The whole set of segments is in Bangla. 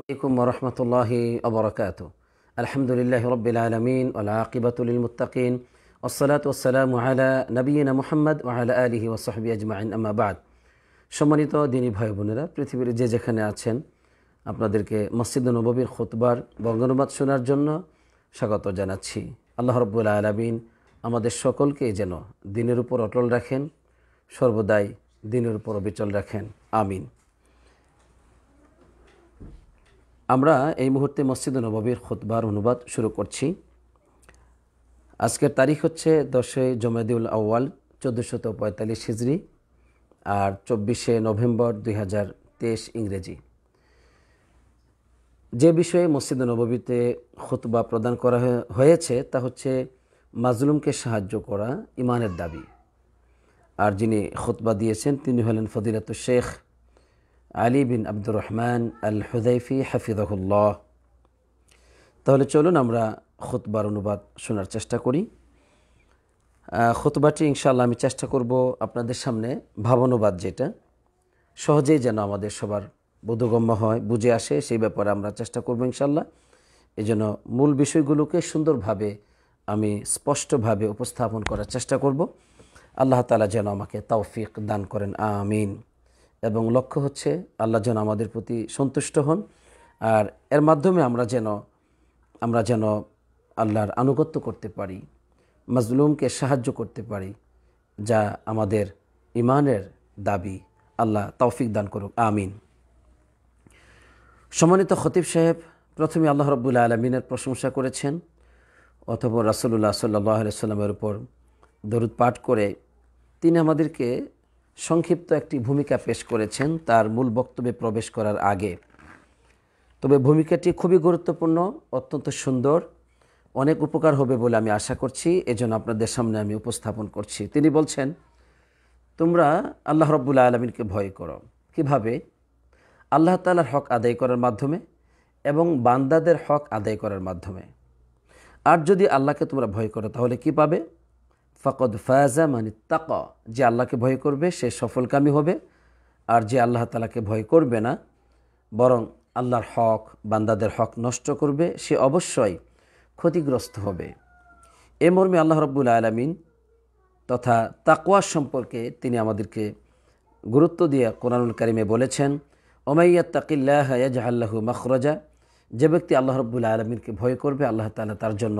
আলাইকুম রহমতুল্লাহ আবরকাত আলহামদুলিল্লাহ রবিল আলমিন আলাকিবাতুল মুতাকিন ওসলাত ওসালাম আলা নবীনা মোহাম্মদ ওয়ালা আলহি ওসহাবি আজমাইন আমাবাদ সম্মানিত দিনী ভাই বোনেরা পৃথিবীর যে যেখানে আছেন আপনাদেরকে মসজিদ নববীর খুতবার বঙ্গানুবাদ শোনার জন্য স্বাগত জানাচ্ছি আল্লাহ রব্বুল আলমিন আমাদের সকলকে যেন দিনের উপর অটল রাখেন সর্বদাই দিনের উপর অবিচল রাখেন আমিন আমরা এই মুহূর্তে মসজিদ নবাবীর খোতবার অনুবাদ শুরু করছি আজকের তারিখ হচ্ছে দশই জমেদুল আউ্য়াল চোদ্দোশত পঁয়তাল্লিশ হিজড়ি আর চব্বিশে নভেম্বর দুই হাজার তেইশ ইংরেজি যে বিষয়ে মসজিদ নববীতে খুতবা প্রদান করা হয়েছে তা হচ্ছে মাজলুমকে সাহায্য করা ইমানের দাবি আর যিনি খুতবা দিয়েছেন তিনি হলেন ফদিরাত শেখ আলী বিন আব্দুর রহমান আল হুদাইফি হাফিজাহুল্লাহ তাহলে চলুন আমরা খুতবার অনুবাদ শোনার চেষ্টা করি খুতবাটি ইনশাল্লাহ আমি চেষ্টা করব আপনাদের সামনে ভাবানুবাদ যেটা সহজেই যেন আমাদের সবার বোধগম্য হয় বুঝে আসে সেই ব্যাপারে আমরা চেষ্টা করব ইনশাল্লাহ এই জন্য মূল বিষয়গুলোকে সুন্দরভাবে আমি স্পষ্টভাবে উপস্থাপন করার চেষ্টা করব আল্লাহ তালা যেন আমাকে তৌফিক দান করেন আমিন এবং লক্ষ্য হচ্ছে আল্লাহ যেন আমাদের প্রতি সন্তুষ্ট হন আর এর মাধ্যমে আমরা যেন আমরা যেন আল্লাহর আনুগত্য করতে পারি মাজলুমকে সাহায্য করতে পারি যা আমাদের ইমানের দাবি আল্লাহ তৌফিক দান করুক আমিন সম্মানিত খতিব সাহেব প্রথমে আল্লাহ রব্বুল্লা আলমিনের প্রশংসা করেছেন অথবা রাসুল্লাহ সাল্লাহ সাল্লামের উপর দরুদ পাঠ করে তিনি আমাদেরকে সংক্ষিপ্ত একটি ভূমিকা পেশ করেছেন তার মূল বক্তব্যে প্রবেশ করার আগে তবে ভূমিকাটি খুবই গুরুত্বপূর্ণ অত্যন্ত সুন্দর অনেক উপকার হবে বলে আমি আশা করছি এজন্য আপনাদের সামনে আমি উপস্থাপন করছি তিনি বলছেন তোমরা আল্লাহ রব্বুল আলমিনকে ভয় করো কিভাবে আল্লাহ তালার হক আদায় করার মাধ্যমে এবং বান্দাদের হক আদায় করার মাধ্যমে আর যদি আল্লাহকে তোমরা ভয় করো তাহলে কি পাবে ফকদ ফায়াজা মানে তাক যে আল্লাহকে ভয় করবে সে সফলকামী হবে আর যে আল্লাহ তালাকে ভয় করবে না বরং আল্লাহর হক বান্দাদের হক নষ্ট করবে সে অবশ্যই ক্ষতিগ্রস্ত হবে এ মর্মে আল্লাহ রব্বুল আলমিন তথা তাকওয়া সম্পর্কে তিনি আমাদেরকে গুরুত্ব দিয়ে কোরআনুল কারিমে বলেছেন ওমাইয়া তাকিল্লাহ জাহাল্লাহ মখরজা যে ব্যক্তি আল্লাহ রব্বুল আলমিনকে ভয় করবে আল্লাহ তালা তার জন্য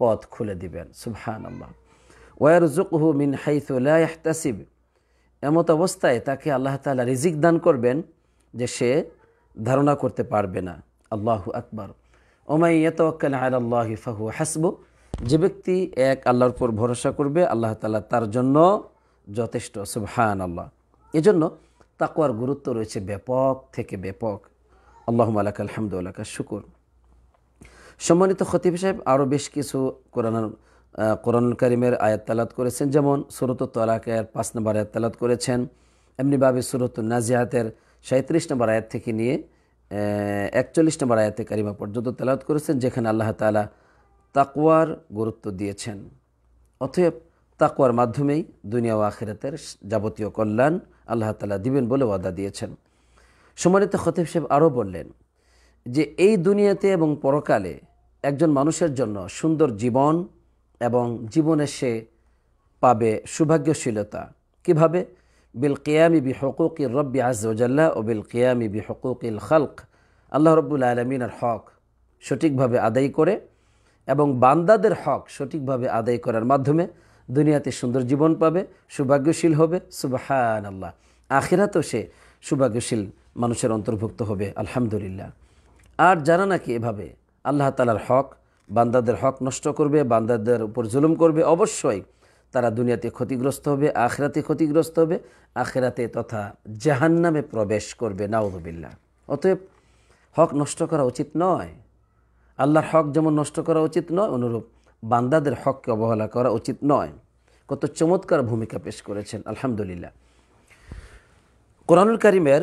পথ খুলে দিবেন সুবহান আল্লাহ ওয়ার জুকহু মিন হাইসুল্লাহতাসিব এমত অবস্থায় তাকে আল্লাহ তালা রিজিক দান করবেন যে সে ধারণা করতে পারবে না আল্লাহ আকবর ওমাই ইয়তকাল আল্লাহ ফাহু হাসব যে ব্যক্তি এক আল্লাহর উপর ভরসা করবে আল্লাহ তালা তার জন্য যথেষ্ট সুবহান আল্লাহ এজন্য তাকুয়ার গুরুত্ব রয়েছে ব্যাপক থেকে ব্যাপক আল্লাহ আল্লাহ আলহামদুল্লাহ শুকুর সম্মানিত খতিব সাহেব আরও বেশ কিছু কোরআনার কোরআনুল করিমের আয়াত তালাত করেছেন যেমন সুরত তলাকের পাঁচ নম্বর আয়াত তালাত করেছেন এমনিভাবে সুরত নাজিয়াতের সাঁত্রিশ নম্বর আয়াত থেকে নিয়ে একচল্লিশ নম্বর আয়াতে কারিমা পর্যন্ত তালাত করেছেন যেখানে আল্লাহ তালা তাকওয়ার গুরুত্ব দিয়েছেন অতএব তাকওয়ার মাধ্যমেই দুনিয়া ও আখিরাতের যাবতীয় কল্যাণ আল্লাহ তালা দিবেন বলে ওয়াদা দিয়েছেন সমানিত খতিব সাহেব আরও বললেন যে এই দুনিয়াতে এবং পরকালে একজন মানুষের জন্য সুন্দর জীবন এবং জীবনে সে পাবে সৌভাগ্যশীলতা কিভাবে বিল কেয়ামি বি হকুক ইর রব্বি আজাল্লাহ ও বিল কেয়ামি বি হকুক ইল খালক আল্লাহ রব্বুল আলমিনের হক সঠিকভাবে আদায় করে এবং বান্দাদের হক সঠিকভাবে আদায় করার মাধ্যমে দুনিয়াতে সুন্দর জীবন পাবে সৌভাগ্যশীল হবে সুবাহান আল্লাহ তো সে সৌভাগ্যশীল মানুষের অন্তর্ভুক্ত হবে আলহামদুলিল্লাহ আর যারা নাকি এভাবে আল্লাহ তালার হক বান্দাদের হক নষ্ট করবে বান্দাদের উপর জুলুম করবে অবশ্যই তারা দুনিয়াতে ক্ষতিগ্রস্ত হবে আখেরাতে ক্ষতিগ্রস্ত হবে আখেরাতে তথা জাহান্নামে প্রবেশ করবে নাউদুবিল্লা অতএব হক নষ্ট করা উচিত নয় আল্লাহর হক যেমন নষ্ট করা উচিত নয় অনুরূপ বান্দাদের হককে অবহেলা করা উচিত নয় কত চমৎকার ভূমিকা পেশ করেছেন আলহামদুলিল্লাহ কোরআনুল করিমের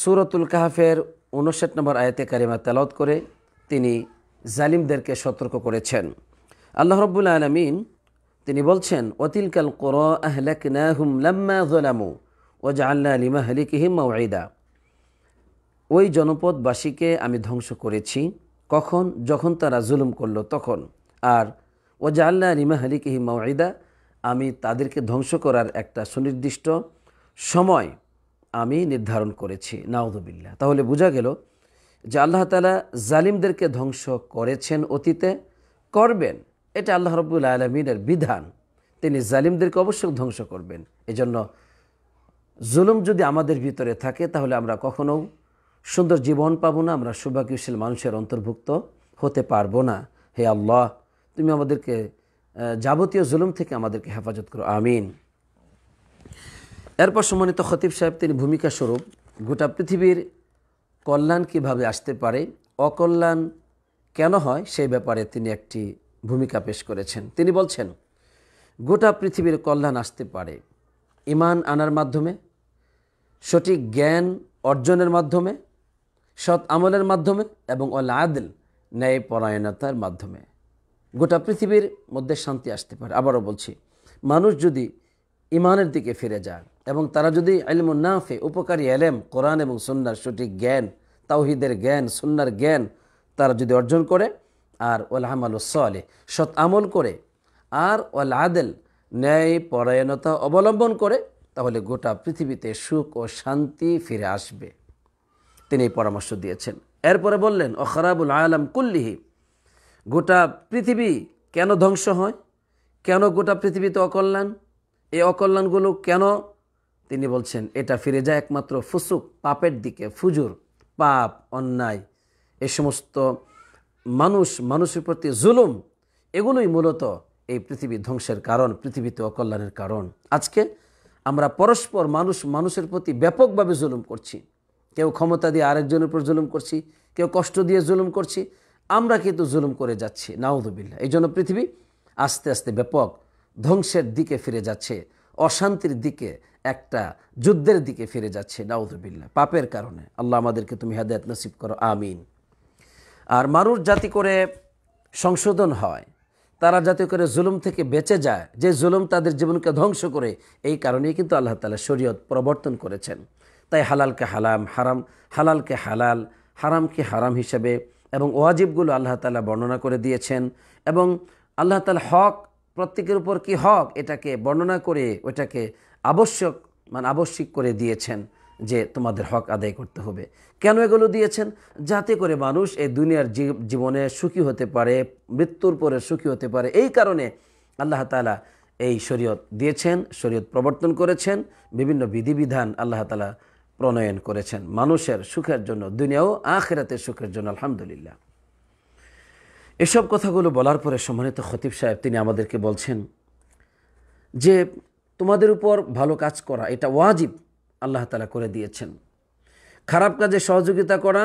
সুরতুল কাহাফের উনষাট নম্বর আয়াতে কারিমা তেলত করে তিনি জালিমদেরকে সতর্ক করেছেন আল্লাহ রব্বুল আলমিন তিনি বলছেন অতিলকাল কর আহলাকুম লাম্মা জলামু ও জাল্লা লিমা হলিকহিম ওই জনপদবাসীকে আমি ধ্বংস করেছি কখন যখন তারা জুলুম করল তখন আর ও জাল্লা হালি হলিকহিম ওয়াইদা আমি তাদেরকে ধ্বংস করার একটা সুনির্দিষ্ট সময় আমি নির্ধারণ করেছি নাউদুবিল্লা তাহলে বোঝা গেল যে আল্লাহ তালা জালিমদেরকে ধ্বংস করেছেন অতীতে করবেন এটা আল্লাহ রবুল আলমিনের বিধান তিনি জালিমদেরকে অবশ্যই ধ্বংস করবেন এজন্য জুলুম যদি আমাদের ভিতরে থাকে তাহলে আমরা কখনও সুন্দর জীবন পাবো না আমরা সৌভাগ্যশীল মানুষের অন্তর্ভুক্ত হতে পারবো না হে আল্লাহ তুমি আমাদেরকে যাবতীয় জুলুম থেকে আমাদেরকে হেফাজত করো আমিন এরপর সম্মানিত খতিব সাহেব তিনি ভূমিকা স্বরূপ গোটা পৃথিবীর কল্যাণ কীভাবে আসতে পারে অকল্যাণ কেন হয় সেই ব্যাপারে তিনি একটি ভূমিকা পেশ করেছেন তিনি বলছেন গোটা পৃথিবীর কল্যাণ আসতে পারে ইমান আনার মাধ্যমে সঠিক জ্ঞান অর্জনের মাধ্যমে সৎ আমলের মাধ্যমে এবং অল আদল ন্যায় পরায়ণতার মাধ্যমে গোটা পৃথিবীর মধ্যে শান্তি আসতে পারে আবারও বলছি মানুষ যদি ইমানের দিকে ফিরে যায় এবং তারা যদি না নাফে উপকারী এলেম কোরআন এবং সুন্নার সঠিক জ্ঞান তাওহিদের জ্ঞান সুন্নার জ্ঞান তারা যদি অর্জন করে আর ওল সলে সৎ আমল করে আর ওল আদেল ন্যায় পরায়ণতা অবলম্বন করে তাহলে গোটা পৃথিবীতে সুখ ও শান্তি ফিরে আসবে তিনি এই পরামর্শ দিয়েছেন এরপরে বললেন ও খরাবুল আলম কুল্লিহি গোটা পৃথিবী কেন ধ্বংস হয় কেন গোটা পৃথিবীতে অকল্যাণ এই অকল্যাণগুলো কেন তিনি বলছেন এটা ফিরে যায় একমাত্র ফুসুক পাপের দিকে ফুজুর পাপ অন্যায় এ সমস্ত মানুষ মানুষের প্রতি জুলুম এগুলোই মূলত এই পৃথিবী ধ্বংসের কারণ পৃথিবীতে অকল্যাণের কারণ আজকে আমরা পরস্পর মানুষ মানুষের প্রতি ব্যাপকভাবে জুলুম করছি কেউ ক্ষমতা দিয়ে আরেকজনের উপর জুলুম করছি কেউ কষ্ট দিয়ে জুলুম করছি আমরা কিন্তু জুলুম করে যাচ্ছি নাউদুবিল্লা এই জন্য পৃথিবী আস্তে আস্তে ব্যাপক ধ্বংসের দিকে ফিরে যাচ্ছে অশান্তির দিকে একটা যুদ্ধের দিকে ফিরে যাচ্ছে নাউদুবিল্লা পাপের কারণে আল্লাহ আমাদেরকে তুমি হেদায়ত নসিব করো আমিন আর মানুষ জাতি করে সংশোধন হয় তারা যাতে করে জুলুম থেকে বেঁচে যায় যে জুলুম তাদের জীবনকে ধ্বংস করে এই কারণেই কিন্তু আল্লাহ তালা শরীয়ত প্রবর্তন করেছেন তাই হালালকে হালাম হারাম হালালকে হালাল হারামকে হারাম হিসেবে এবং ওয়াজিবগুলো আল্লাহ তালা বর্ণনা করে দিয়েছেন এবং আল্লাহ তালা হক প্রত্যেকের উপর কি হক এটাকে বর্ণনা করে ওটাকে আবশ্যক মানে আবশ্যিক করে দিয়েছেন যে তোমাদের হক আদায় করতে হবে কেন এগুলো দিয়েছেন যাতে করে মানুষ এই দুনিয়ার জীবনে সুখী হতে পারে মৃত্যুর পরে সুখী হতে পারে এই কারণে আল্লাহ তালা এই শরীয়ত দিয়েছেন শরীয়ত প্রবর্তন করেছেন বিভিন্ন বিধিবিধান আল্লাহ তালা প্রণয়ন করেছেন মানুষের সুখের জন্য দুনিয়াও আখেরাতে সুখের জন্য আলহামদুলিল্লাহ এসব কথাগুলো বলার পরে সম্মানিত খতিব সাহেব তিনি আমাদেরকে বলছেন যে তোমাদের উপর ভালো কাজ করা এটা ওয়াজিব আল্লাহ তালা করে দিয়েছেন খারাপ কাজে সহযোগিতা করা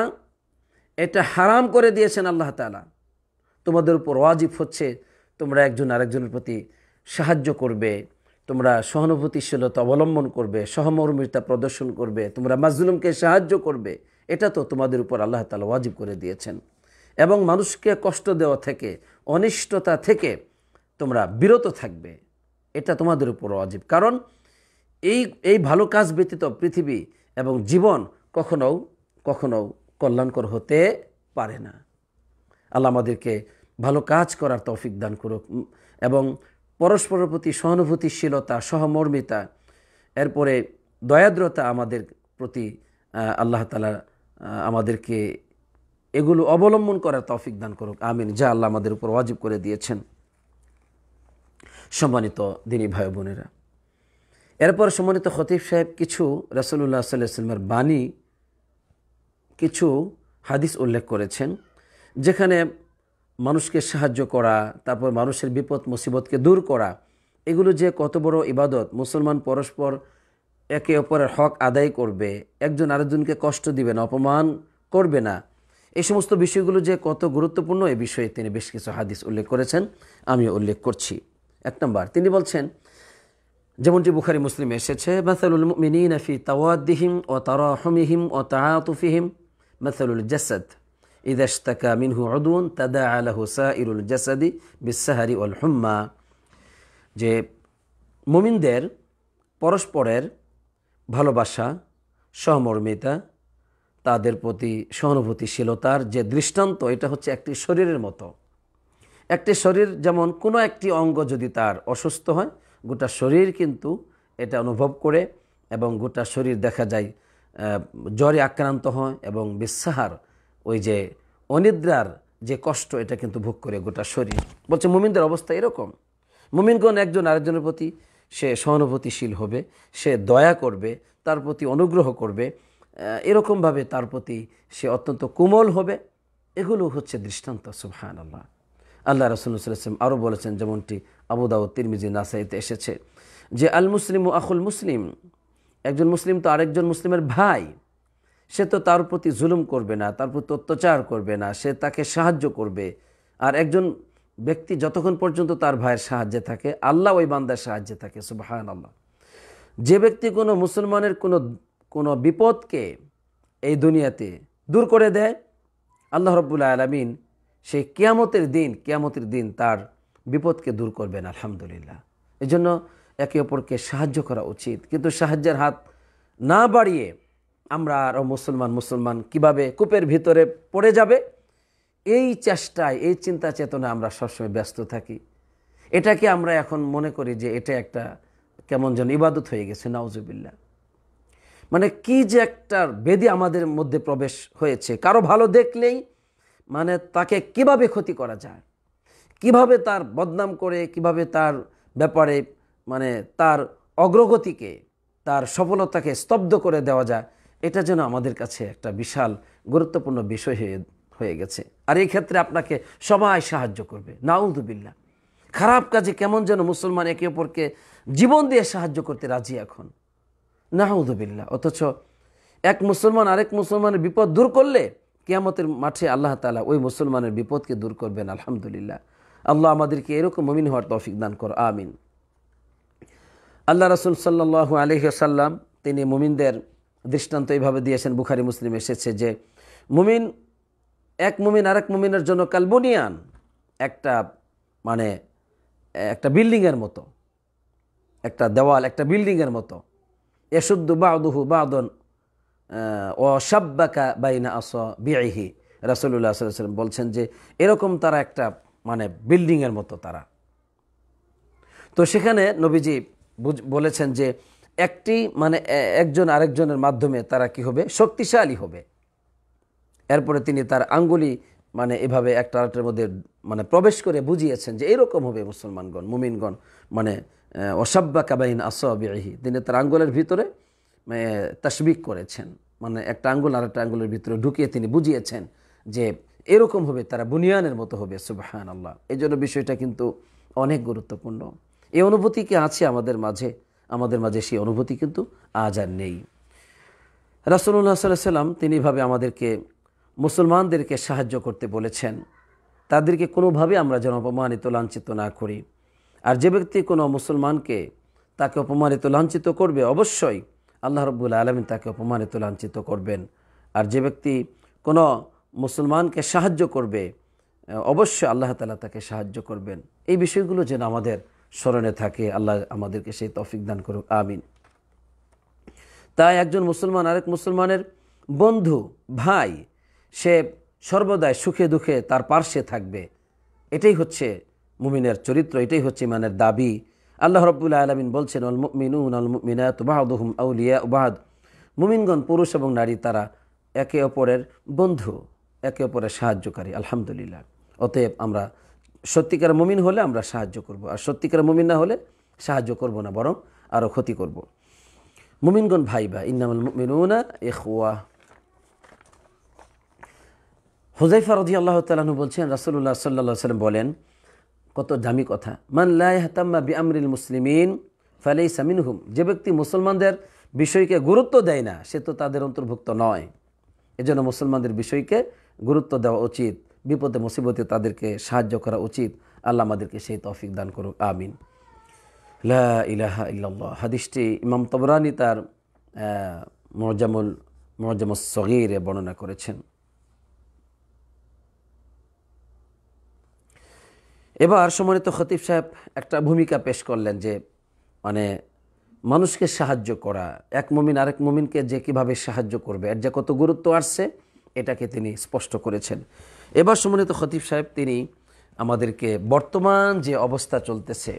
এটা হারাম করে দিয়েছেন আল্লাহ তালা তোমাদের উপর ওয়াজিব হচ্ছে তোমরা একজন আরেকজনের প্রতি সাহায্য করবে তোমরা সহানুভূতিশীলতা অবলম্বন করবে সহমর্মিতা প্রদর্শন করবে তোমরা মাজলুমকে সাহায্য করবে এটা তো তোমাদের উপর আল্লাহ তালা ওয়াজিব করে দিয়েছেন এবং মানুষকে কষ্ট দেওয়া থেকে অনিষ্টতা থেকে তোমরা বিরত থাকবে এটা তোমাদের উপর অজীব কারণ এই এই ভালো কাজ ব্যতীত পৃথিবী এবং জীবন কখনো কখনো কল্যাণকর হতে পারে না আল্লাহ আমাদেরকে ভালো কাজ করার তৌফিক দান করুক এবং পরস্পরের প্রতি সহানুভূতিশীলতা সহমর্মিতা এরপরে দয়াদ্রতা আমাদের প্রতি আল্লাহ আল্লাহতালা আমাদেরকে এগুলো অবলম্বন করার তৌফিক দান করুক আমিন যা আল্লাহ আমাদের উপর ওয়াজিব করে দিয়েছেন সম্মানিত দিনী ভাই বোনেরা এরপর সম্মানিত খতিফ সাহেব কিছু রসুল্লাহ সাল্লামের বাণী কিছু হাদিস উল্লেখ করেছেন যেখানে মানুষকে সাহায্য করা তারপর মানুষের বিপদ মুসিবতকে দূর করা এগুলো যে কত বড় ইবাদত মুসলমান পরস্পর একে অপরের হক আদায় করবে একজন আরেকজনকে কষ্ট দিবে না অপমান করবে না এই সমস্ত বিষয়গুলো যে কত গুরুত্বপূর্ণ এ বিষয়ে তিনি বেশ কিছু হাদিস উল্লেখ করেছেন আমি উল্লেখ করছি এক নম্বর তিনি বলছেন যেমনটি বুখারি মুসলিম এসেছে মাসালুল মিনি নাফি তাওয়াদ্দিহিম ও তারাহমিহিম ও তাহাতুফিহিম মাসালুল জাসাদ ইদাশতাকা মিনহু অদুন তাদা আলাহু সাইরুল জাসাদি বিসাহারি উল হুম্মা যে মুমিনদের পরস্পরের ভালোবাসা সহমর্মিতা তাদের প্রতি সহানুভূতিশীলতার যে দৃষ্টান্ত এটা হচ্ছে একটি শরীরের মতো একটি শরীর যেমন কোনো একটি অঙ্গ যদি তার অসুস্থ হয় গোটা শরীর কিন্তু এটা অনুভব করে এবং গোটা শরীর দেখা যায় জ্বরে আক্রান্ত হয় এবং বিশ্বাহার ওই যে অনিদ্রার যে কষ্ট এটা কিন্তু ভোগ করে গোটা শরীর বলছে মুমিনদের অবস্থা এরকম মুমিনগণ একজন আরেকজনের প্রতি সে সহানুভূতিশীল হবে সে দয়া করবে তার প্রতি অনুগ্রহ করবে এরকমভাবে তার প্রতি সে অত্যন্ত কোমল হবে এগুলো হচ্ছে দৃষ্টান্ত সুহান আল্লাহ আল্লাহ রসুল্লাম আরও বলেছেন যেমনটি আবুদাউদ তিরমিজি নাসাইতে এসেছে যে আল মুসলিম ও আখুল মুসলিম একজন মুসলিম তো আরেকজন মুসলিমের ভাই সে তো তার প্রতি জুলুম করবে না তার প্রতি অত্যাচার করবে না সে তাকে সাহায্য করবে আর একজন ব্যক্তি যতক্ষণ পর্যন্ত তার ভাইয়ের সাহায্যে থাকে আল্লাহ ওই বান্দার সাহায্যে থাকে সুবাহান আল্লাহ যে ব্যক্তি কোনো মুসলমানের কোনো কোনো বিপদকে এই দুনিয়াতে দূর করে দেয় আল্লাহ রব্বুল্লা আলমিন সেই কিয়ামতের দিন কিয়ামতের দিন তার বিপদকে দূর করবেন আলহামদুলিল্লাহ এই জন্য একে অপরকে সাহায্য করা উচিত কিন্তু সাহায্যের হাত না বাড়িয়ে আমরা আরও মুসলমান মুসলমান কিভাবে কূপের ভিতরে পড়ে যাবে এই চেষ্টায় এই চিন্তা চেতনা আমরা সবসময় ব্যস্ত থাকি এটাকে আমরা এখন মনে করি যে এটা একটা কেমন যেন ইবাদত হয়ে গেছে নাউজুবিল্লা মানে কি যে একটা বেদি আমাদের মধ্যে প্রবেশ হয়েছে কারো ভালো দেখলেই মানে তাকে কিভাবে ক্ষতি করা যায় কিভাবে তার বদনাম করে কিভাবে তার ব্যাপারে মানে তার অগ্রগতিকে তার সফলতাকে স্তব্ধ করে দেওয়া যায় এটা যেন আমাদের কাছে একটা বিশাল গুরুত্বপূর্ণ বিষয় হয়ে হয়ে গেছে আর এই ক্ষেত্রে আপনাকে সবাই সাহায্য করবে নাউদুবিল্লা খারাপ কাজে কেমন যেন মুসলমান একে অপরকে জীবন দিয়ে সাহায্য করতে রাজি এখন নাহদুবিল্লা অথচ এক মুসলমান আরেক মুসলমানের বিপদ দূর করলে কেয়ামতের মাঠে আল্লাহ তালা ওই মুসলমানের বিপদকে দূর করবেন আলহামদুলিল্লাহ আল্লাহ আমাদেরকে এরকম মমিন হওয়ার তৌফিক দান কর আমিন আল্লাহ রসুল সাল্লাহ আলহিসাল্লাম তিনি মুমিনদের দৃষ্টান্ত এইভাবে দিয়েছেন বুখারি মুসলিম এসেছে যে মুমিন এক মুমিন আরেক মুমিনের জন্য কালবুনিয়ান একটা মানে একটা বিল্ডিংয়ের মতো একটা দেওয়াল একটা বিল্ডিংয়ের মতো এসুদ্দু বাউদুহু বাউদন ও সাব্বাকা বাইনা আস বিআহি রাসুল্লাহ সাল্লাম বলছেন যে এরকম তারা একটা মানে বিল্ডিংয়ের মতো তারা তো সেখানে নবীজি বলেছেন যে একটি মানে একজন আরেকজনের মাধ্যমে তারা কি হবে শক্তিশালী হবে এরপরে তিনি তার আঙ্গুলি মানে এভাবে একটা আরেকটার মধ্যে মানে প্রবেশ করে বুঝিয়েছেন যে এরকম হবে মুসলমানগণ মুমিনগণ মানে অসাব্বা কাবাইন আসবিহি তিনি তার আঙ্গুলের ভিতরে মানে, তাসবিক করেছেন মানে একটা আঙ্গুল আর একটা আঙ্গুলের ভিতরে ঢুকিয়ে তিনি বুঝিয়েছেন যে এরকম হবে তারা বুনিয়ানের মতো হবে সুবাহান আল্লাহ এই জন্য বিষয়টা কিন্তু অনেক গুরুত্বপূর্ণ এই অনুভূতি কি আছে আমাদের মাঝে আমাদের মাঝে সেই অনুভূতি কিন্তু আজ আর নেই রাসুল্লাহ সাল্লাম তিনিভাবে আমাদেরকে মুসলমানদেরকে সাহায্য করতে বলেছেন তাদেরকে কোনোভাবে আমরা যেন অপমানিত লাঞ্ছিত না করি আর যে ব্যক্তি কোনো মুসলমানকে তাকে অপমানিত লাঞ্ছিত করবে অবশ্যই আল্লাহ রব্বুল আলমিন তাকে অপমানিত লাঞ্ছিত করবেন আর যে ব্যক্তি কোনো মুসলমানকে সাহায্য করবে অবশ্যই আল্লাহ তালা তাকে সাহায্য করবেন এই বিষয়গুলো যেন আমাদের স্মরণে থাকে আল্লাহ আমাদেরকে সেই তফিক দান করুক আমিন তাই একজন মুসলমান আরেক মুসলমানের বন্ধু ভাই সে সর্বদাই সুখে দুঃখে তার পার্শ্বে থাকবে এটাই হচ্ছে মুমিনের চরিত্র এটাই হচ্ছে ইমানের দাবি আল্লাহ রবুল্লাহ আলমিন বলছেন অল মিনুন অল মিনাত বাহাদুহম আউলিয়া উবাহাদ মুমিনগণ পুরুষ এবং নারী তারা একে অপরের বন্ধু একে অপরের সাহায্যকারী আলহামদুলিল্লাহ অতএব আমরা সত্যিকার মুমিন হলে আমরা সাহায্য করব আর সত্যিকার মুমিন না হলে সাহায্য করব না বরং আরও ক্ষতি করব মুমিনগণ ভাই বা ইন্নামুল মিনুনা এখওয়া হুজাইফা রদি আল্লাহ তালু বলছেন রাসুল্লাহ সাল্লা সাল্লাম বলেন কত দামি কথা মান লাহতাম্মা বি আমরিল মুসলিমিন ফালেই সামিন হুম যে ব্যক্তি মুসলমানদের বিষয়কে গুরুত্ব দেয় না সে তো তাদের অন্তর্ভুক্ত নয় এজন্য মুসলমানদের বিষয়কে গুরুত্ব দেওয়া উচিত বিপদে মুসিবতে তাদেরকে সাহায্য করা উচিত আল্লাহ আমাদেরকে সেই তফিক দান করুক আমিন লা ইলাহা ইল্লাল্লাহ হাদিসটি ইমাম তবরানি তার মরজামুল মরজামুস সগিরে বর্ণনা করেছেন এবার সম্মানিত খতিব সাহেব একটা ভূমিকা পেশ করলেন যে মানে মানুষকে সাহায্য করা এক মমিন আরেক মমিনকে যে কিভাবে সাহায্য করবে এর যে কত গুরুত্ব আসছে এটাকে তিনি স্পষ্ট করেছেন এবার সম্মানিত খতিব সাহেব তিনি আমাদেরকে বর্তমান যে অবস্থা চলতেছে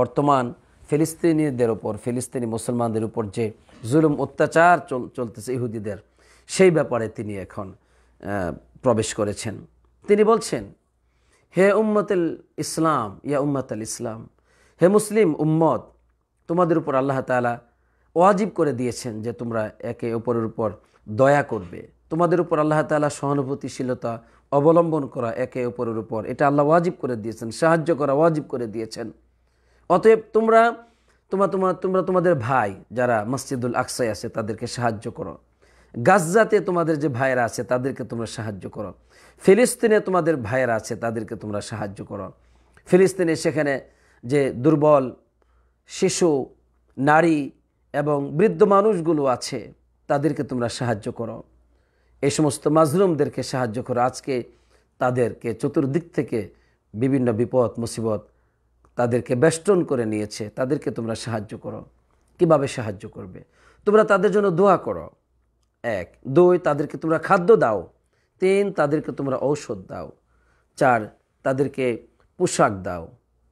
বর্তমান ফিলিস্তিনিদের ওপর ফিলিস্তিনি মুসলমানদের উপর যে জুলুম অত্যাচার চলতেছে ইহুদিদের সেই ব্যাপারে তিনি এখন প্রবেশ করেছেন তিনি বলছেন হে উম্মতুল ইসলাম ইয়া উম্মতুল ইসলাম হে মুসলিম উম্মত তোমাদের উপর আল্লাহ তালা ওয়াজিব করে দিয়েছেন যে তোমরা একে অপরের উপর দয়া করবে তোমাদের উপর আল্লাহ তালা সহানুভূতিশীলতা অবলম্বন করা একে অপরের উপর এটা আল্লাহ ওয়াজিব করে দিয়েছেন সাহায্য করা ওয়াজিব করে দিয়েছেন অতএব তোমরা তোমা তোমার তোমরা তোমাদের ভাই যারা মসজিদুল আকসাই আছে তাদেরকে সাহায্য করো গাজ্জাতে তোমাদের যে ভাইরা আছে তাদেরকে তোমরা সাহায্য করো ফিলিস্তিনে তোমাদের ভাইয়েরা আছে তাদেরকে তোমরা সাহায্য করো ফিলিস্তিনে সেখানে যে দুর্বল শিশু নারী এবং বৃদ্ধ মানুষগুলো আছে তাদেরকে তোমরা সাহায্য করো এই সমস্ত মাজরুমদেরকে সাহায্য করো আজকে তাদেরকে চতুর্দিক থেকে বিভিন্ন বিপদ মুসিবত তাদেরকে বেষ্টন করে নিয়েছে তাদেরকে তোমরা সাহায্য করো কিভাবে সাহায্য করবে তোমরা তাদের জন্য দোয়া করো এক দুই তাদেরকে তোমরা খাদ্য দাও তিন তাদেরকে তোমরা ঔষধ দাও চার তাদেরকে পোশাক দাও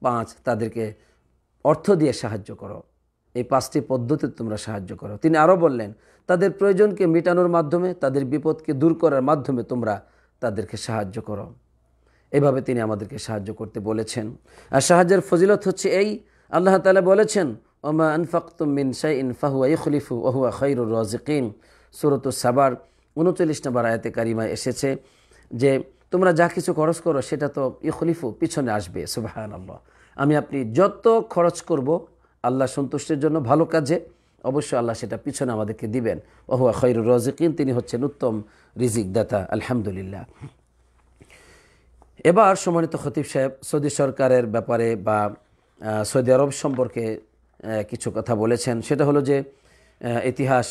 পাঁচ তাদেরকে অর্থ দিয়ে সাহায্য করো এই পাঁচটি পদ্ধতিতে তোমরা সাহায্য করো তিনি আরও বললেন তাদের প্রয়োজনকে মেটানোর মাধ্যমে তাদের বিপদকে দূর করার মাধ্যমে তোমরা তাদেরকে সাহায্য করো এভাবে তিনি আমাদেরকে সাহায্য করতে বলেছেন আর সাহায্যের ফজিলত হচ্ছে এই আল্লাহ তালা বলেছেন ওমা আনফাকুম মিন শাহ ইন ফাহুয়া ইখলিফু ওহুয়া খৈরুর রাজিকিন সুরত সাবার উনচল্লিশ নম্বর আয়াতে কারিমায় এসেছে যে তোমরা যা কিছু খরচ করো সেটা তো খলিফু পিছনে আসবে সুবাহান আল্লাহ আমি আপনি যত খরচ করব আল্লাহ সন্তুষ্টের জন্য ভালো কাজে অবশ্যই আল্লাহ সেটা পিছনে আমাদেরকে দিবেন ওহ খৈরুর রজিকিন তিনি হচ্ছেন উত্তম রিজিক দাতা আলহামদুলিল্লাহ এবার সম্মানিত খতিব সাহেব সৌদি সরকারের ব্যাপারে বা সৌদি আরব সম্পর্কে কিছু কথা বলেছেন সেটা হলো যে ইতিহাস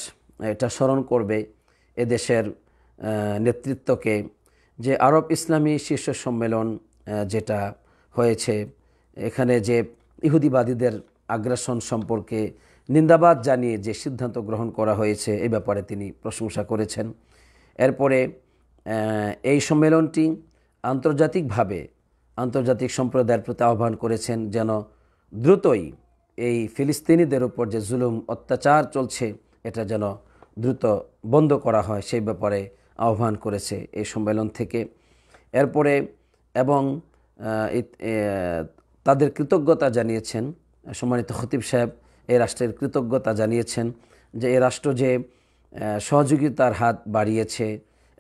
এটা স্মরণ করবে এদেশের নেতৃত্বকে যে আরব ইসলামী শীর্ষ সম্মেলন যেটা হয়েছে এখানে যে ইহুদিবাদীদের আগ্রাসন সম্পর্কে নিন্দাবাদ জানিয়ে যে সিদ্ধান্ত গ্রহণ করা হয়েছে এ ব্যাপারে তিনি প্রশংসা করেছেন এরপরে এই সম্মেলনটি আন্তর্জাতিকভাবে আন্তর্জাতিক সম্প্রদায়ের প্রতি আহ্বান করেছেন যেন দ্রুতই এই ফিলিস্তিনিদের উপর যে জুলুম অত্যাচার চলছে এটা যেন দ্রুত বন্ধ করা হয় সেই ব্যাপারে আহ্বান করেছে এই সম্মেলন থেকে এরপরে এবং তাদের কৃতজ্ঞতা জানিয়েছেন সম্মানিত খতিব সাহেব এই রাষ্ট্রের কৃতজ্ঞতা জানিয়েছেন যে এ রাষ্ট্র যে সহযোগিতার হাত বাড়িয়েছে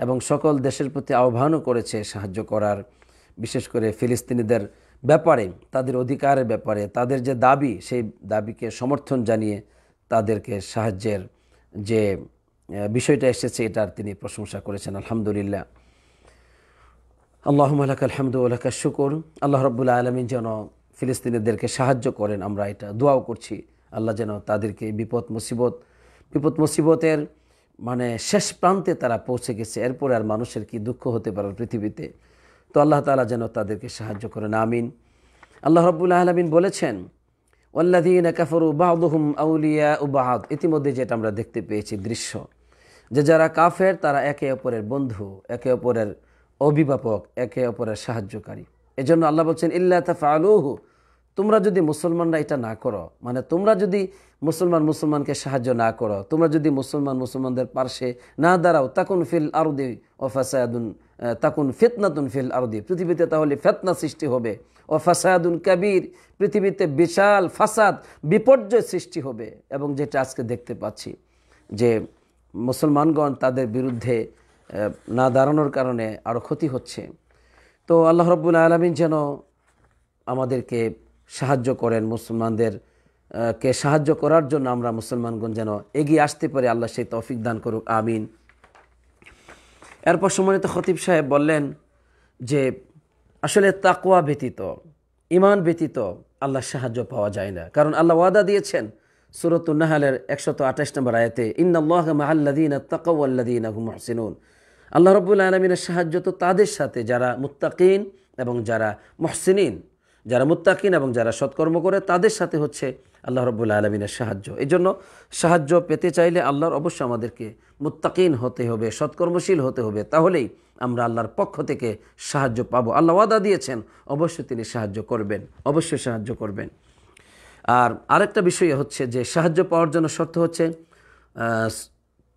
এবং সকল দেশের প্রতি আহ্বানও করেছে সাহায্য করার বিশেষ করে ফিলিস্তিনিদের ব্যাপারে তাদের অধিকারের ব্যাপারে তাদের যে দাবি সেই দাবিকে সমর্থন জানিয়ে তাদেরকে সাহায্যের যে বিষয়টা এসেছে এটার তিনি প্রশংসা করেছেন আলহামদুলিল্লাহ আল্লাহ মালাক আলহামদুল্লাহ আল্লাহ শুকুর আল্লাহ রব্বুল্লা আলমিন যেন ফিলিস্তিনিদেরকে সাহায্য করেন আমরা এটা দোয়াও করছি আল্লাহ যেন তাদেরকে বিপদ মুসিবত বিপদ মুসিবতের মানে শেষ প্রান্তে তারা পৌঁছে গেছে এরপরে আর মানুষের কি দুঃখ হতে পারে পৃথিবীতে তো আল্লাহ তালা যেন তাদেরকে সাহায্য করেন আমিন আল্লাহ রব্বুল আলমিন বলেছেন ওল্লাদিন কাফরু বাহদুহুম আউলিয়া উবাহাদ ইতিমধ্যে যেটা আমরা দেখতে পেয়েছি দৃশ্য যে যারা কাফের তারা একে অপরের বন্ধু একে অপরের অভিভাবক একে অপরের সাহায্যকারী এজন্য আল্লাহ বলছেন ইল্লা আলুহু তোমরা যদি মুসলমানরা এটা না করো মানে তোমরা যদি মুসলমান মুসলমানকে সাহায্য না করো তোমরা যদি মুসলমান মুসলমানদের পার্শ্বে না দাঁড়াও তাকুন ফিল আরদি ও ফাসায়াদুন তাকুন ফেতনাতুন ফিল আরদি পৃথিবীতে তাহলে ফেতনা সৃষ্টি হবে ও ফাসাদুল কাবির পৃথিবীতে বিশাল ফাসাদ বিপর্যয় সৃষ্টি হবে এবং যেটা আজকে দেখতে পাচ্ছি যে মুসলমানগণ তাদের বিরুদ্ধে না দাঁড়ানোর কারণে আরও ক্ষতি হচ্ছে তো আল্লাহ রব্বুল আলমিন যেন আমাদেরকে সাহায্য করেন মুসলমানদের কে সাহায্য করার জন্য আমরা মুসলমানগণ যেন এগিয়ে আসতে পারি আল্লাহ সেই তৌফিক দান করুক আমিন এরপর সম্মানিত খতিব সাহেব বললেন যে আসলে তাকোয়া ব্যতীত ইমান ব্যতীত আল্লাহ সাহায্য পাওয়া যায় না কারণ আল্লাহ ওয়াদা দিয়েছেন সুরতুন্নাহালের একশত আঠাশ নম্বর আয়তে ইন্নআল্লাহ মাহাল্লাদিন আল্লাহ রবুল আলমিনের সাহায্য তো তাদের সাথে যারা মুত্তাকিন এবং যারা মহসিনিন যারা মুত্তাকিন এবং যারা সৎকর্ম করে তাদের সাথে হচ্ছে আল্লাহ রব্বুল আলমিনের সাহায্য এই জন্য সাহায্য পেতে চাইলে আল্লাহর অবশ্যই আমাদেরকে মুত্তাকিন হতে হবে সৎকর্মশীল হতে হবে তাহলেই আমরা আল্লাহর পক্ষ থেকে সাহায্য পাবো আল্লাহ ওয়াদা দিয়েছেন অবশ্যই তিনি সাহায্য করবেন অবশ্যই সাহায্য করবেন আর আরেকটা বিষয় হচ্ছে যে সাহায্য পাওয়ার জন্য শর্ত হচ্ছে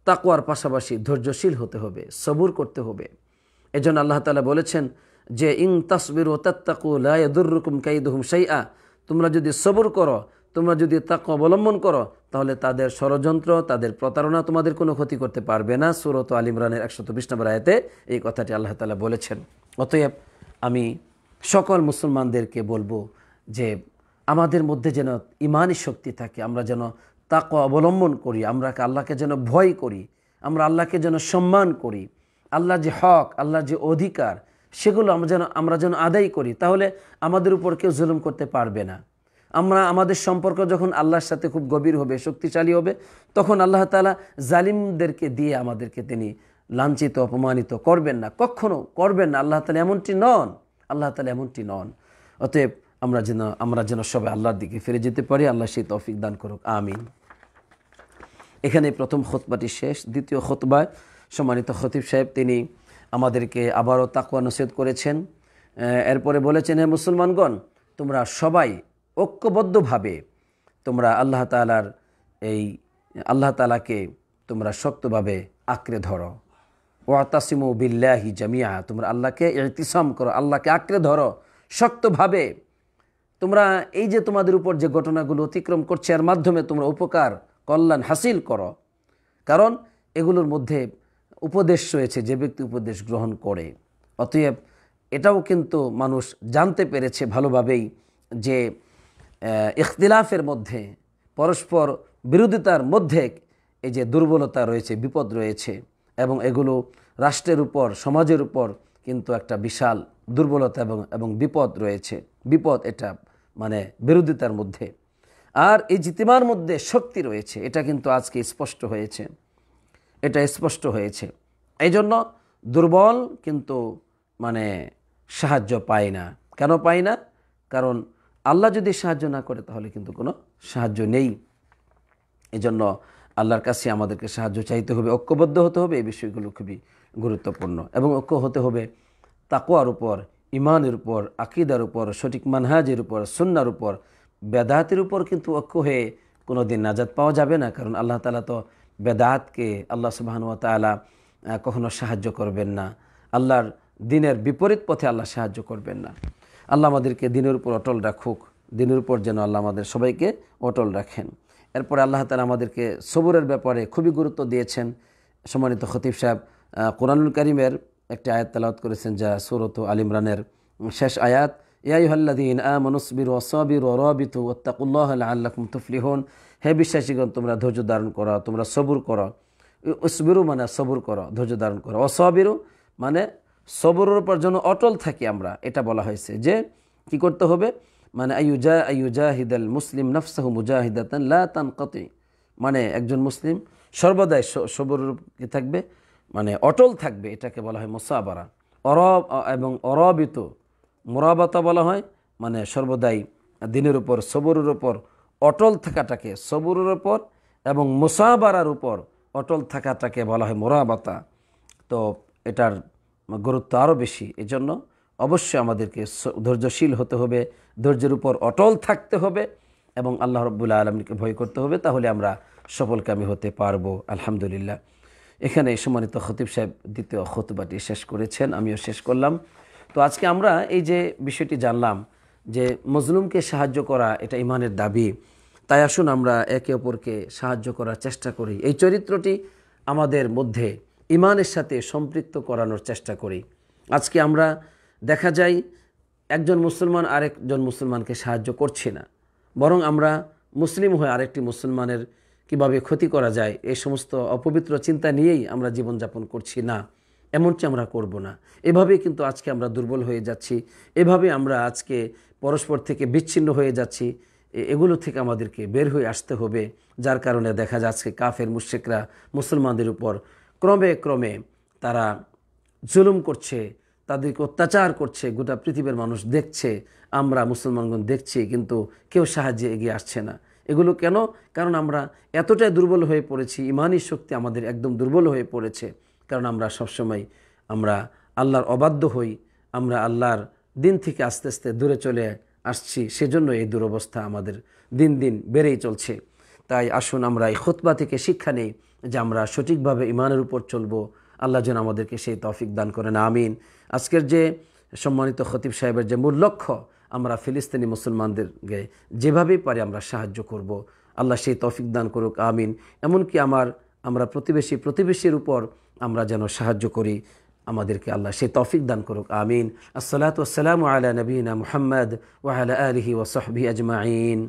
তাকুয়ার পাশাপাশি ধৈর্যশীল হতে হবে সবুর করতে হবে এজন্য আল্লাহ তালা বলেছেন যে ইং তাসবির ও তাত্তাকু লায়দুররুকুম কাইদুহুম সাইয়া তোমরা যদি সবর করো তোমরা যদি তাক অবলম্বন করো তাহলে তাদের ষড়যন্ত্র তাদের প্রতারণা তোমাদের কোনো ক্ষতি করতে পারবে না সুরত আল ইমরানের একশত বিশ নম্বর আয়তে এই কথাটি আল্লাহ তালা বলেছেন অতএব আমি সকল মুসলমানদেরকে বলবো যে আমাদের মধ্যে যেন ইমানই শক্তি থাকে আমরা যেন তাক অবলম্বন করি আমরা আল্লাহকে যেন ভয় করি আমরা আল্লাহকে যেন সম্মান করি আল্লাহ যে হক আল্লাহ যে অধিকার সেগুলো আমরা যেন আমরা যেন আদায় করি তাহলে আমাদের উপর কেউ জুলুম করতে পারবে না আমরা আমাদের সম্পর্ক যখন আল্লাহর সাথে খুব গভীর হবে শক্তিশালী হবে তখন আল্লাহ তালা জালিমদেরকে দিয়ে আমাদেরকে তিনি লাঞ্ছিত অপমানিত করবেন না কখনো করবেন না আল্লাহ তালা এমনটি নন আল্লাহ তালা এমনটি নন অতএব আমরা যেন আমরা যেন সবাই আল্লাহর দিকে ফিরে যেতে পারি আল্লাহ সেই তফিক দান করুক আমিন এখানে প্রথম খোতবাটি শেষ দ্বিতীয় খোতবায় সম্মানিত খতিব সাহেব তিনি আমাদেরকে আবারও তাকুয়া নসেদ করেছেন এরপরে বলেছেন হ্যাঁ মুসলমানগণ তোমরা সবাই ঐক্যবদ্ধভাবে তোমরা আল্লাহ তালার এই আল্লাহ তালাকে তোমরা শক্তভাবে আঁকড়ে ধরো ওয়াতাসিমু বিল্লাহি জামিয়া তোমরা আল্লাহকে ইতিসম করো আল্লাহকে আঁকড়ে ধরো শক্তভাবে তোমরা এই যে তোমাদের উপর যে ঘটনাগুলো অতিক্রম করছে এর মাধ্যমে তোমরা উপকার কল্যাণ হাসিল করো কারণ এগুলোর মধ্যে উপদেশ রয়েছে যে ব্যক্তি উপদেশ গ্রহণ করে অতএব এটাও কিন্তু মানুষ জানতে পেরেছে ভালোভাবেই যে ইখতিলাফের মধ্যে পরস্পর বিরোধিতার মধ্যে এই যে দুর্বলতা রয়েছে বিপদ রয়েছে এবং এগুলো রাষ্ট্রের উপর সমাজের উপর কিন্তু একটা বিশাল দুর্বলতা এবং এবং বিপদ রয়েছে বিপদ এটা মানে বিরোধিতার মধ্যে আর এই জিতিমার মধ্যে শক্তি রয়েছে এটা কিন্তু আজকে স্পষ্ট হয়েছে এটা স্পষ্ট হয়েছে এই জন্য দুর্বল কিন্তু মানে সাহায্য পায় না কেন পায় না কারণ আল্লাহ যদি সাহায্য না করে তাহলে কিন্তু কোনো সাহায্য নেই এজন্য আল্লাহর কাছে আমাদেরকে সাহায্য চাইতে হবে ঐক্যবদ্ধ হতে হবে এই বিষয়গুলো খুবই গুরুত্বপূর্ণ এবং ঐক্য হতে হবে তাকোয়ার উপর ইমানের উপর আকিদার উপর সঠিক মানহাজের উপর সন্ন্যার উপর বেদাতের উপর কিন্তু ঐক্য হয়ে কোনো দিন নাজাদ পাওয়া যাবে না কারণ আল্লাহ তালা তো বেদাহাতকে আল্লাহ সুবাহানুয়া তালা কখনো সাহায্য করবেন না আল্লাহর দিনের বিপরীত পথে আল্লাহ সাহায্য করবেন না আল্লাহ আমাদেরকে দিনের উপর অটল রাখুক দিনের উপর যেন আল্লাহ আমাদের সবাইকে অটল রাখেন এরপরে আল্লাহ তালা আমাদেরকে সবুরের ব্যাপারে খুবই গুরুত্ব দিয়েছেন সম্মানিত খতিফ সাহেব কোরআনুল করিমের একটি আয়াত তালাওয়াত করেছেন যা সুরত আল ইমরানের শেষ আয়াত ইয়াইহল্লাদিন আ মনুসবির অসবির অরবিতু ওত্তাকুল্লাহ আল্লাহম তুফলিহন হে বিশ্বাসীগণ তোমরা ধৈর্য ধারণ করো তোমরা সবুর করো উসবিরু মানে সবুর করো ধৈর্য ধারণ করো অসবিরু মানে সবর উপর যেন অটল থাকি আমরা এটা বলা হয়েছে যে কি করতে হবে মানে আয়ুজা আইউজাহিদাল মুসলিম নফসাহ মুজাহিদাতান লা তানকতি মানে একজন মুসলিম সর্বদাই সবর কি থাকবে মানে অটল থাকবে এটাকে বলা হয় মোসাবারা অরব এবং অরবিত মোরাবতা বলা হয় মানে সর্বদাই দিনের উপর সবরের উপর অটল থাকাটাকে সবরের উপর এবং মোসাবারার উপর অটল থাকাটাকে বলা হয় মোরাবতা তো এটার গুরুত্ব আরও বেশি এজন্য অবশ্যই আমাদেরকে ধৈর্যশীল হতে হবে ধৈর্যের উপর অটল থাকতে হবে এবং আল্লাহ রব্বুল আলমকে ভয় করতে হবে তাহলে আমরা সফলকামী হতে পারবো আলহামদুলিল্লাহ এখানে সম্মানিত খতিব সাহেব দ্বিতীয় খতবাটি শেষ করেছেন আমিও শেষ করলাম তো আজকে আমরা এই যে বিষয়টি জানলাম যে মজলুমকে সাহায্য করা এটা ইমানের দাবি তাই আসুন আমরা একে অপরকে সাহায্য করার চেষ্টা করি এই চরিত্রটি আমাদের মধ্যে ইমানের সাথে সম্পৃক্ত করানোর চেষ্টা করি আজকে আমরা দেখা যায় একজন মুসলমান আরেকজন মুসলমানকে সাহায্য করছে না বরং আমরা মুসলিম হয়ে আরেকটি মুসলমানের কিভাবে ক্ষতি করা যায় এই সমস্ত অপবিত্র চিন্তা নিয়েই আমরা জীবনযাপন করছি না এমনটি আমরা করব না এভাবে কিন্তু আজকে আমরা দুর্বল হয়ে যাচ্ছি এভাবে আমরা আজকে পরস্পর থেকে বিচ্ছিন্ন হয়ে যাচ্ছি এগুলো থেকে আমাদেরকে বের হয়ে আসতে হবে যার কারণে দেখা যাচ্ছে কাফের মুশ্রিকরা মুসলমানদের উপর ক্রমে ক্রমে তারা জুলুম করছে তাদেরকে অত্যাচার করছে গোটা পৃথিবীর মানুষ দেখছে আমরা মুসলমানগণ দেখছি কিন্তু কেউ সাহায্যে এগিয়ে আসছে না এগুলো কেন কারণ আমরা এতটাই দুর্বল হয়ে পড়েছি ইমানি শক্তি আমাদের একদম দুর্বল হয়ে পড়েছে কারণ আমরা সবসময় আমরা আল্লাহর অবাধ্য হই আমরা আল্লাহর দিন থেকে আস্তে আস্তে দূরে চলে আসছি সেজন্য এই দুরবস্থা আমাদের দিন দিন বেড়েই চলছে তাই আসুন আমরা এই খোতবা থেকে শিক্ষা নেই যে আমরা সঠিকভাবে ইমানের উপর চলব আল্লাহ যেন আমাদেরকে সেই তফিক দান করেন আমিন আজকের যে সম্মানিত খতিব সাহেবের যে মূল লক্ষ্য আমরা ফিলিস্তিনি মুসলমানদেরকে যেভাবেই পারি আমরা সাহায্য করব। আল্লাহ সেই তফিক দান করুক আমিন এমনকি আমার আমরা প্রতিবেশী প্রতিবেশীর উপর আমরা যেন সাহায্য করি আমাদেরকে আল্লাহ সেই তফিক দান করুক আমিন আসসালাত আসসালামু আলা নবীনা মুহাম্মদ ওয়াহ আলহি ওসহবি আজমাইন